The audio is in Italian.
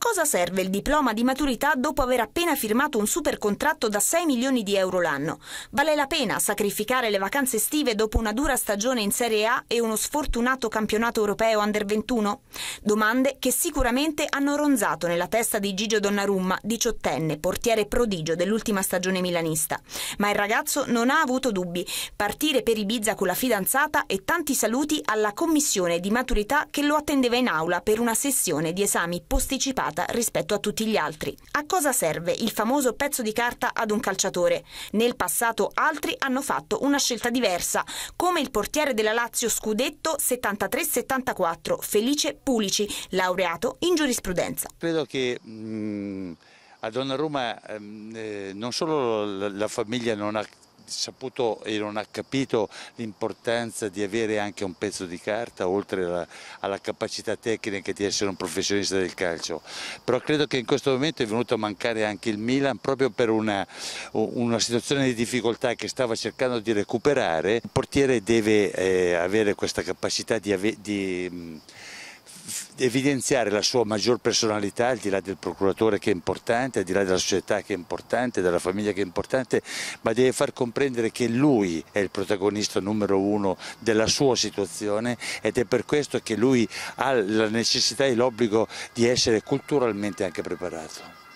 cosa serve il diploma di maturità dopo aver appena firmato un super contratto da 6 milioni di euro l'anno? Vale la pena sacrificare le vacanze estive dopo una dura stagione in Serie A e uno sfortunato campionato europeo under 21? Domande che sicuramente hanno ronzato nella testa di Gigio Donnarumma, diciottenne, portiere prodigio dell'ultima stagione milanista. Ma il ragazzo non ha avuto dubbi. Partire per Ibiza con la fidanzata e tanti saluti alla commissione di maturità che lo attendeva in aula per una sessione di esami posticipati limitata rispetto a tutti gli altri. A cosa serve il famoso pezzo di carta ad un calciatore? Nel passato altri hanno fatto una scelta diversa, come il portiere della Lazio Scudetto 73-74, Felice Pulici, laureato in giurisprudenza. Credo che... Mh, mm, a Donnarumma ehm, eh, non solo la, la famiglia non ha saputo e non ha capito l'importanza di avere anche un pezzo di carta oltre alla, alla, capacità tecnica di essere un professionista del calcio però credo che in questo momento è venuto a mancare anche il Milan proprio per una, una situazione di difficoltà che stava cercando di recuperare il portiere deve eh, avere questa capacità di, di evidenziare la sua maggior personalità al di là del procuratore che è importante, al di là della società che è importante, della famiglia che è importante, ma deve far comprendere che lui è il protagonista numero uno della sua situazione ed è per questo che lui ha la necessità e l'obbligo di essere culturalmente anche preparato.